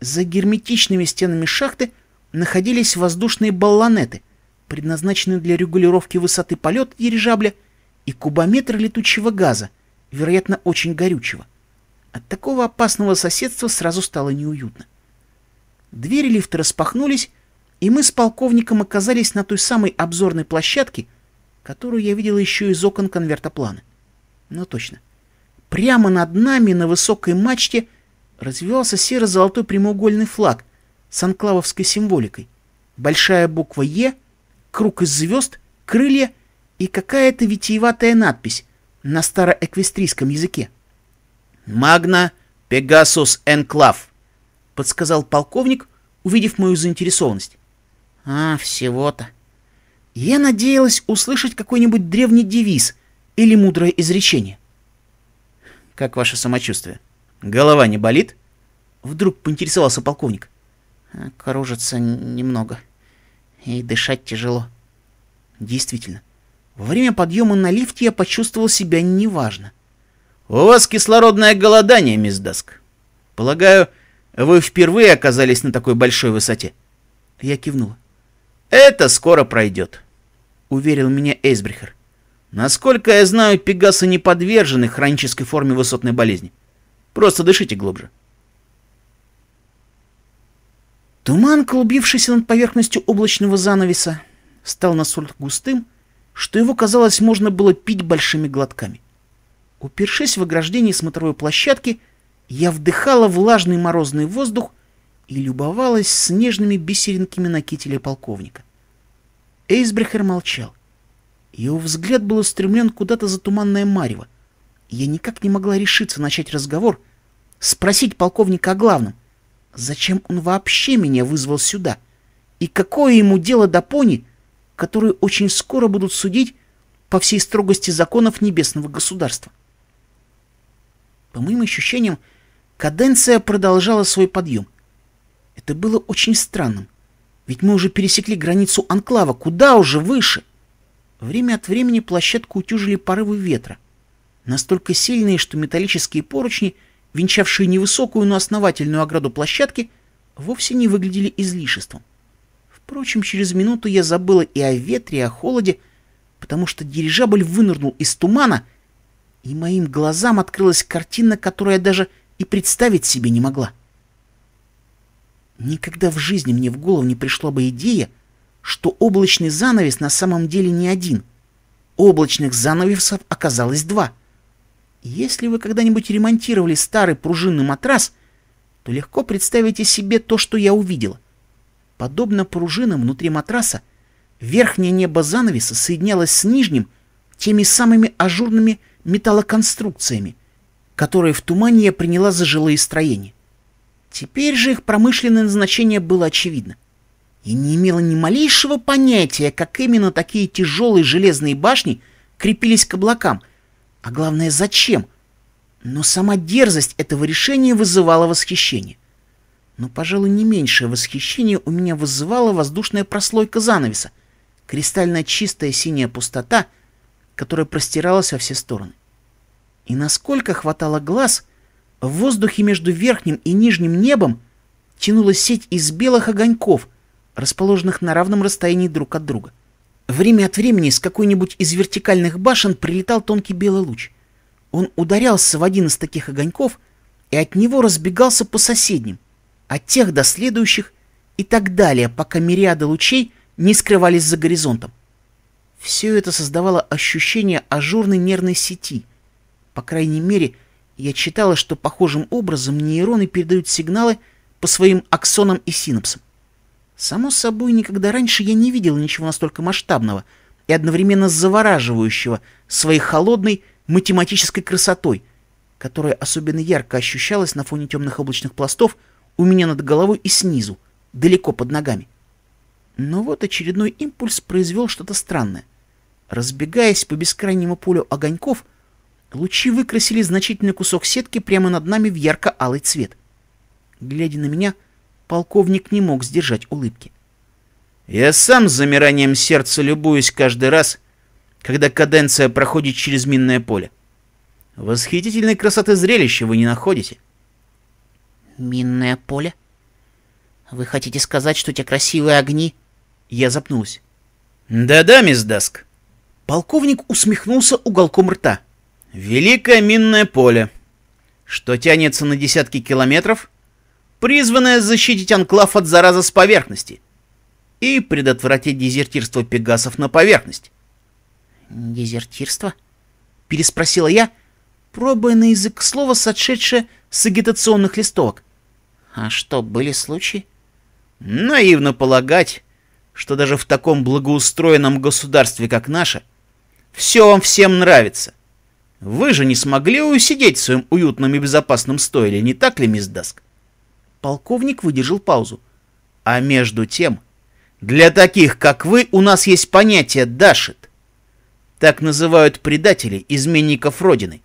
за герметичными стенами шахты находились воздушные баллонеты, предназначенные для регулировки высоты полета дирижабля и кубометр летучего газа, вероятно, очень горючего. От такого опасного соседства сразу стало неуютно. Двери лифта распахнулись, и мы с полковником оказались на той самой обзорной площадке, которую я видел еще из окон конвертоплана. Ну точно. Прямо над нами на высокой мачте — развивался серо-золотой прямоугольный флаг с анклавовской символикой. Большая буква «Е», круг из звезд, крылья и какая-то витиеватая надпись на староэквестрийском языке. «Магна Пегасус Энклав», — подсказал полковник, увидев мою заинтересованность. «А, всего-то». Я надеялась услышать какой-нибудь древний девиз или мудрое изречение. «Как ваше самочувствие?» Голова не болит? Вдруг поинтересовался полковник. Э, кружится немного. И дышать тяжело. Действительно. Во время подъема на лифте я почувствовал себя неважно. У вас кислородное голодание, мисс Даск. Полагаю, вы впервые оказались на такой большой высоте. Я кивнула. Это скоро пройдет, уверил меня Эйсбрихер. Насколько я знаю, пегасы не подвержены хронической форме высотной болезни. Просто дышите глубже. Туман, клубившийся над поверхностью облачного занавеса, стал настолько густым, что его, казалось, можно было пить большими глотками. Упершись в ограждение смотровой площадки, я вдыхала влажный морозный воздух и любовалась снежными бисеринками на кителе полковника. Эйсбрехер молчал. Его взгляд был устремлен куда-то за туманное марево, я никак не могла решиться начать разговор, спросить полковника о главном. Зачем он вообще меня вызвал сюда? И какое ему дело до пони, которые очень скоро будут судить по всей строгости законов небесного государства? По моим ощущениям, каденция продолжала свой подъем. Это было очень странным, ведь мы уже пересекли границу анклава, куда уже выше. Время от времени площадку утюжили порывы ветра — настолько сильные, что металлические поручни, венчавшие невысокую, но основательную ограду площадки, вовсе не выглядели излишеством. Впрочем, через минуту я забыла и о ветре, и о холоде, потому что дирижабль вынырнул из тумана, и моим глазам открылась картина, которую я даже и представить себе не могла. Никогда в жизни мне в голову не пришла бы идея, что облачный занавес на самом деле не один. Облачных занавесов оказалось два — если вы когда-нибудь ремонтировали старый пружинный матрас, то легко представите себе то, что я увидела. Подобно пружинам внутри матраса, верхнее небо занавеса соединялось с нижним теми самыми ажурными металлоконструкциями, которые в тумане я приняла за жилые строения. Теперь же их промышленное назначение было очевидно. и не имела ни малейшего понятия, как именно такие тяжелые железные башни крепились к облакам — а главное, зачем? Но сама дерзость этого решения вызывала восхищение. Но, пожалуй, не меньшее восхищение у меня вызывала воздушная прослойка занавеса, кристально чистая синяя пустота, которая простиралась во все стороны. И насколько хватало глаз, в воздухе между верхним и нижним небом тянулась сеть из белых огоньков, расположенных на равном расстоянии друг от друга. Время от времени с какой-нибудь из вертикальных башен прилетал тонкий белый луч. Он ударялся в один из таких огоньков и от него разбегался по соседним, от тех до следующих и так далее, пока мириады лучей не скрывались за горизонтом. Все это создавало ощущение ажурной нервной сети. По крайней мере, я читала, что похожим образом нейроны передают сигналы по своим аксонам и синапсам. Само собой, никогда раньше я не видел ничего настолько масштабного и одновременно завораживающего своей холодной математической красотой, которая особенно ярко ощущалась на фоне темных облачных пластов у меня над головой и снизу, далеко под ногами. Но вот очередной импульс произвел что-то странное. Разбегаясь по бескрайнему полю огоньков, лучи выкрасили значительный кусок сетки прямо над нами в ярко-алый цвет. Глядя на меня, — полковник не мог сдержать улыбки. Я сам с замиранием сердца любуюсь каждый раз, когда каденция проходит через минное поле. Восхитительной красоты зрелища вы не находите. Минное поле? Вы хотите сказать, что те красивые огни? Я запнулась. Да-да, мисс Даск. Полковник усмехнулся уголком рта. Великое минное поле, что тянется на десятки километров призванная защитить анклав от заразы с поверхности и предотвратить дезертирство пегасов на поверхность. «Дезертирство?» — переспросила я, пробуя на язык слова, сотшедшее с агитационных листовок. «А что, были случаи?» «Наивно полагать, что даже в таком благоустроенном государстве, как наше, все вам всем нравится. Вы же не смогли усидеть в своем уютном и безопасном стойле, не так ли, мисс Даск?» Полковник выдержал паузу. А между тем, для таких, как вы, у нас есть понятие «дашит». Так называют предателей, изменников Родины.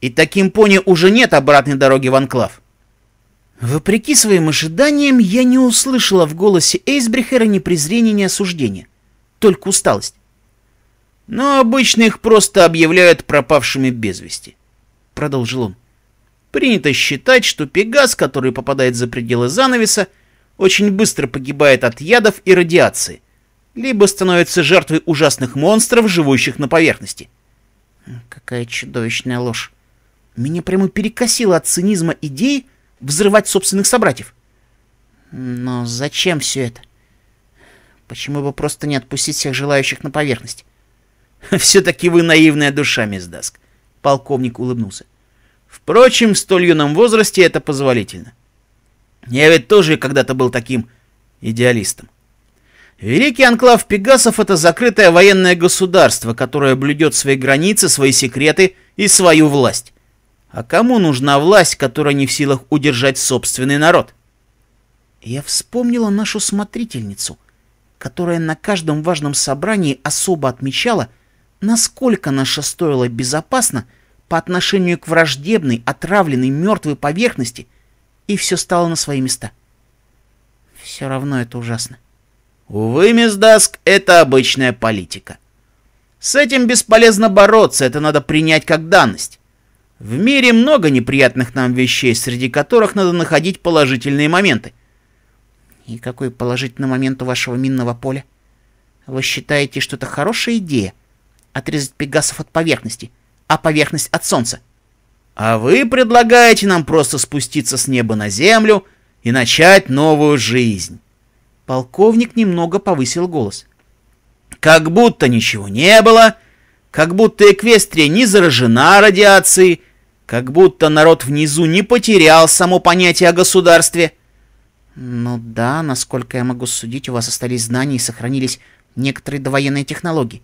И таким пони уже нет обратной дороги в Анклав. Вопреки своим ожиданиям, я не услышала в голосе Эйсбрихера ни презрения, ни осуждения. Только усталость. Но обычно их просто объявляют пропавшими без вести. Продолжил он. Принято считать, что пегас, который попадает за пределы занавеса, очень быстро погибает от ядов и радиации, либо становится жертвой ужасных монстров, живущих на поверхности. Какая чудовищная ложь. Меня прямо перекосило от цинизма идеи взрывать собственных собратьев. Но зачем все это? Почему бы просто не отпустить всех желающих на поверхность? Все-таки вы наивная душа, мисс Даск. Полковник улыбнулся. Впрочем, в столь юном возрасте это позволительно. Я ведь тоже когда-то был таким идеалистом. Великий анклав Пегасов — это закрытое военное государство, которое блюдет свои границы, свои секреты и свою власть. А кому нужна власть, которая не в силах удержать собственный народ? Я вспомнила нашу смотрительницу, которая на каждом важном собрании особо отмечала, насколько наше стоило безопасно — по отношению к враждебной, отравленной, мертвой поверхности, и все стало на свои места. Все равно это ужасно. Увы, мисс Даск, это обычная политика. С этим бесполезно бороться, это надо принять как данность. В мире много неприятных нам вещей, среди которых надо находить положительные моменты. И какой положительный момент у вашего минного поля? Вы считаете, что это хорошая идея — отрезать пегасов от поверхности — а поверхность от солнца. А вы предлагаете нам просто спуститься с неба на землю и начать новую жизнь. Полковник немного повысил голос. Как будто ничего не было, как будто Эквестрия не заражена радиацией, как будто народ внизу не потерял само понятие о государстве. Ну да, насколько я могу судить, у вас остались знания и сохранились некоторые довоенные технологии.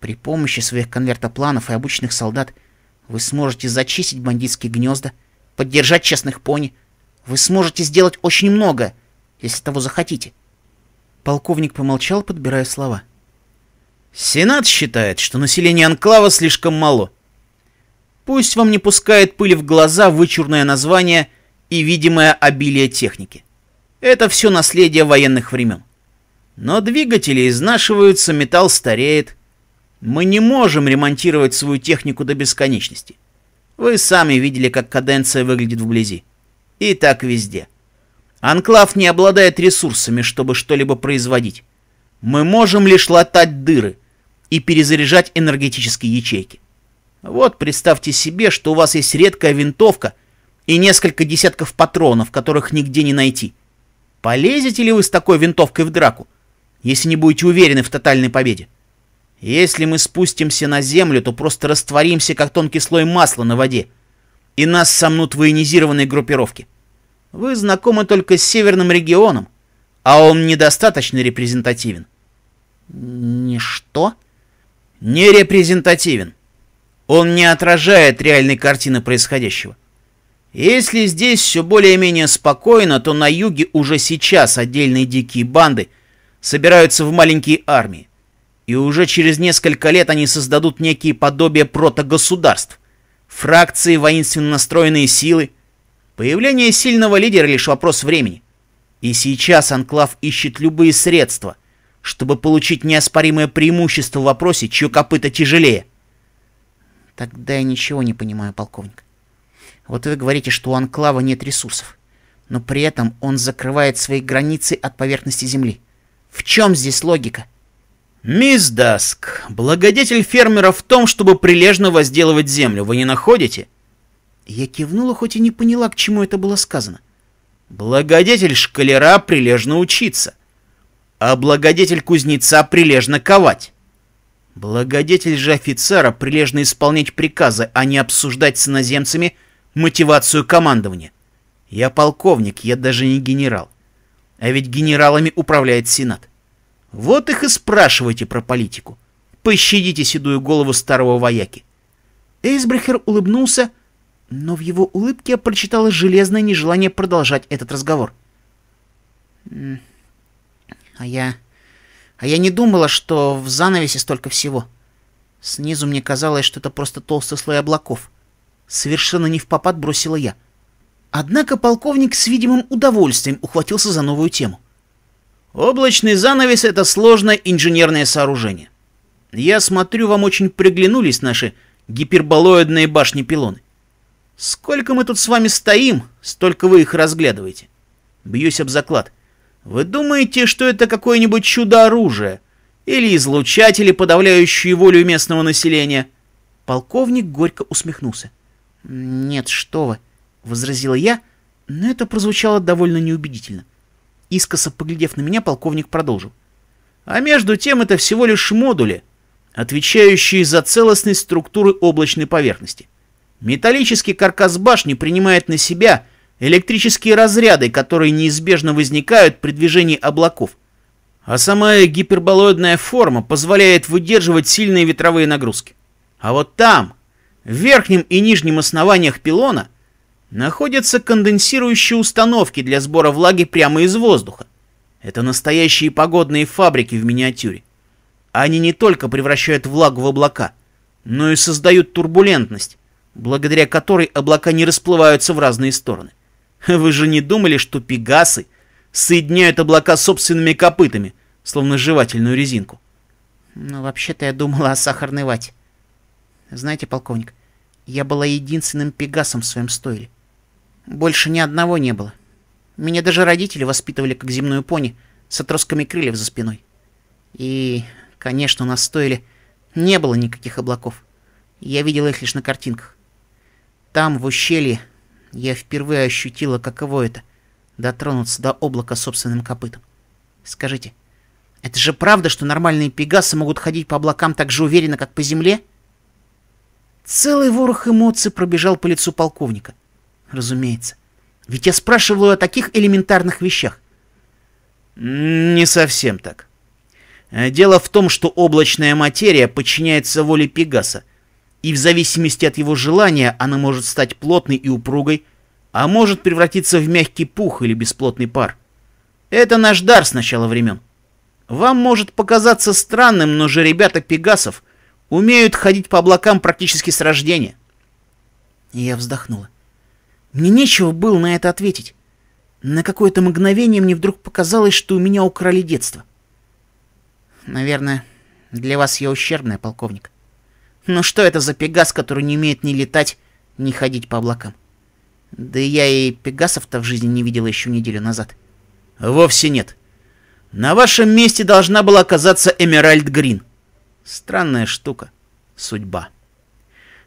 При помощи своих конвертопланов и обычных солдат вы сможете зачистить бандитские гнезда, поддержать честных пони. Вы сможете сделать очень много, если того захотите. Полковник помолчал, подбирая слова. Сенат считает, что население Анклава слишком мало. Пусть вам не пускает пыли в глаза вычурное название и видимое обилие техники. Это все наследие военных времен. Но двигатели изнашиваются, металл стареет. Мы не можем ремонтировать свою технику до бесконечности. Вы сами видели, как каденция выглядит вблизи. И так везде. Анклав не обладает ресурсами, чтобы что-либо производить. Мы можем лишь латать дыры и перезаряжать энергетические ячейки. Вот представьте себе, что у вас есть редкая винтовка и несколько десятков патронов, которых нигде не найти. Полезете ли вы с такой винтовкой в драку, если не будете уверены в тотальной победе? Если мы спустимся на землю, то просто растворимся, как тонкий слой масла на воде, и нас сомнут военизированные группировки. Вы знакомы только с северным регионом, а он недостаточно репрезентативен. Ничто? Не репрезентативен. Он не отражает реальной картины происходящего. Если здесь все более-менее спокойно, то на юге уже сейчас отдельные дикие банды собираются в маленькие армии. И уже через несколько лет они создадут некие подобия протогосударств. Фракции, воинственно настроенные силы. Появление сильного лидера лишь вопрос времени. И сейчас Анклав ищет любые средства, чтобы получить неоспоримое преимущество в вопросе, чье копыто тяжелее. Тогда я ничего не понимаю, полковник. Вот вы говорите, что у Анклава нет ресурсов, но при этом он закрывает свои границы от поверхности Земли. В чем здесь логика? — «Мисс Даск, благодетель фермера в том, чтобы прилежно возделывать землю. Вы не находите?» Я кивнула, хоть и не поняла, к чему это было сказано. «Благодетель шкалера прилежно учиться, а благодетель кузнеца прилежно ковать. Благодетель же офицера прилежно исполнять приказы, а не обсуждать с иноземцами мотивацию командования. Я полковник, я даже не генерал. А ведь генералами управляет Сенат. Вот их и спрашивайте про политику. Пощадите седую голову старого вояки. Эйсбрехер улыбнулся, но в его улыбке я прочитала железное нежелание продолжать этот разговор. А я... А я не думала, что в занавесе столько всего. Снизу мне казалось, что это просто толстый слой облаков. Совершенно не в попад бросила я. Однако полковник с видимым удовольствием ухватился за новую тему. Облачный занавес — это сложное инженерное сооружение. Я смотрю, вам очень приглянулись наши гиперболоидные башни-пилоны. Сколько мы тут с вами стоим, столько вы их разглядываете. Бьюсь об заклад. Вы думаете, что это какое-нибудь чудо-оружие или излучатели, подавляющие волю местного населения? Полковник горько усмехнулся. «Нет, что вы», — возразила я, но это прозвучало довольно неубедительно. — Искоса поглядев на меня, полковник продолжил. А между тем это всего лишь модули, отвечающие за целостность структуры облачной поверхности. Металлический каркас башни принимает на себя электрические разряды, которые неизбежно возникают при движении облаков, а сама гиперболоидная форма позволяет выдерживать сильные ветровые нагрузки. А вот там, в верхнем и нижнем основаниях пилона, находятся конденсирующие установки для сбора влаги прямо из воздуха. Это настоящие погодные фабрики в миниатюре. Они не только превращают влагу в облака, но и создают турбулентность, благодаря которой облака не расплываются в разные стороны. Вы же не думали, что пегасы соединяют облака собственными копытами, словно жевательную резинку? Ну, вообще-то я думала о сахарной вате. Знаете, полковник, я была единственным пегасом в своем стойле. Больше ни одного не было. Меня даже родители воспитывали как земную пони с отростками крыльев за спиной. И, конечно, у нас стоили... Не было никаких облаков. Я видела их лишь на картинках. Там, в ущелье, я впервые ощутила, каково это — дотронуться до облака собственным копытом. Скажите, это же правда, что нормальные пегасы могут ходить по облакам так же уверенно, как по земле? Целый ворох эмоций пробежал по лицу полковника — Разумеется. Ведь я спрашиваю о таких элементарных вещах. Не совсем так. Э, дело в том, что облачная материя подчиняется воле Пегаса, и в зависимости от его желания она может стать плотной и упругой, а может превратиться в мягкий пух или бесплотный пар. Это наш дар с начала времен. Вам может показаться странным, но же ребята Пегасов умеют ходить по облакам практически с рождения. Я вздохнула. Мне нечего было на это ответить. На какое-то мгновение мне вдруг показалось, что у меня украли детство. Наверное, для вас я ущербная, полковник. Но что это за пегас, который не умеет ни летать, ни ходить по облакам? Да я и пегасов-то в жизни не видел еще неделю назад. Вовсе нет. На вашем месте должна была оказаться Эмеральд Грин. Странная штука. Судьба.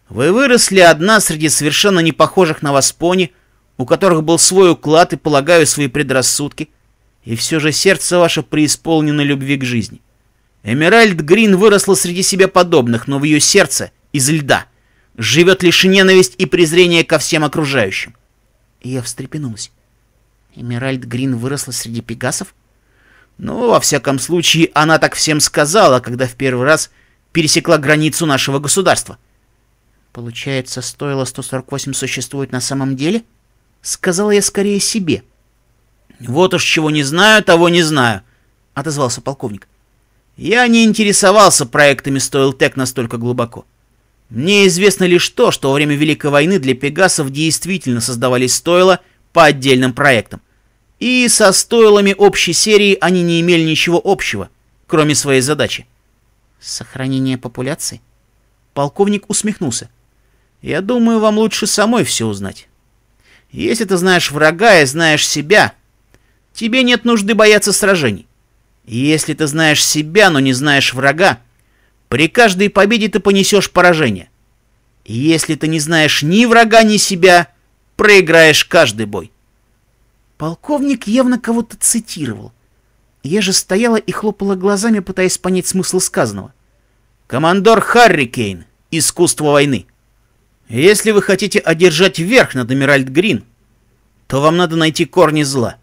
Вы выросли одна среди совершенно непохожих на вас пони, у которых был свой уклад и, полагаю, свои предрассудки, и все же сердце ваше преисполнено любви к жизни. Эмеральд Грин выросла среди себе подобных, но в ее сердце, из льда, живет лишь ненависть и презрение ко всем окружающим. И я встрепенулась. Эмеральд Грин выросла среди пегасов? Ну, во всяком случае, она так всем сказала, когда в первый раз пересекла границу нашего государства. — Получается, стоило 148 существует на самом деле? Сказал я скорее себе. Вот уж чего не знаю, того не знаю, отозвался полковник. Я не интересовался проектами Стоилтек настолько глубоко. Мне известно лишь то, что во время Великой войны для пегасов действительно создавались стойла по отдельным проектам. И со Стоилами общей серии они не имели ничего общего, кроме своей задачи. Сохранение популяции? Полковник усмехнулся. Я думаю, вам лучше самой все узнать. Если ты знаешь врага и знаешь себя, тебе нет нужды бояться сражений. Если ты знаешь себя, но не знаешь врага, при каждой победе ты понесешь поражение. Если ты не знаешь ни врага, ни себя, проиграешь каждый бой. Полковник явно кого-то цитировал. Я же стояла и хлопала глазами, пытаясь понять смысл сказанного. «Командор Харрикейн. Искусство войны». Если вы хотите одержать верх над Эмиральд Грин, то вам надо найти корни зла.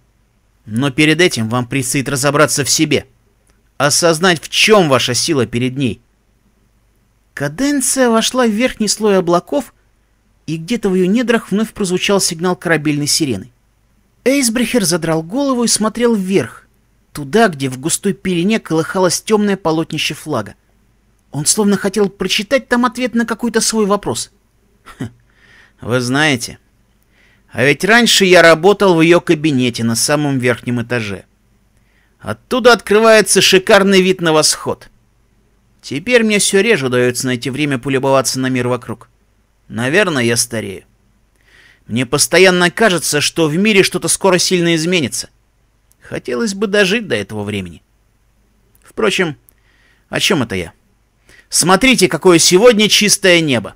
Но перед этим вам предстоит разобраться в себе, осознать, в чем ваша сила перед ней. Каденция вошла в верхний слой облаков, и где-то в ее недрах вновь прозвучал сигнал корабельной сирены. Эйсбрехер задрал голову и смотрел вверх, туда, где в густой пелене колыхалось темное полотнище флага. Он словно хотел прочитать там ответ на какой-то свой вопрос — вы знаете, а ведь раньше я работал в ее кабинете на самом верхнем этаже. Оттуда открывается шикарный вид на восход. Теперь мне все реже удается найти время полюбоваться на мир вокруг. Наверное, я старею. Мне постоянно кажется, что в мире что-то скоро сильно изменится. Хотелось бы дожить до этого времени. Впрочем, о чем это я? Смотрите, какое сегодня чистое небо.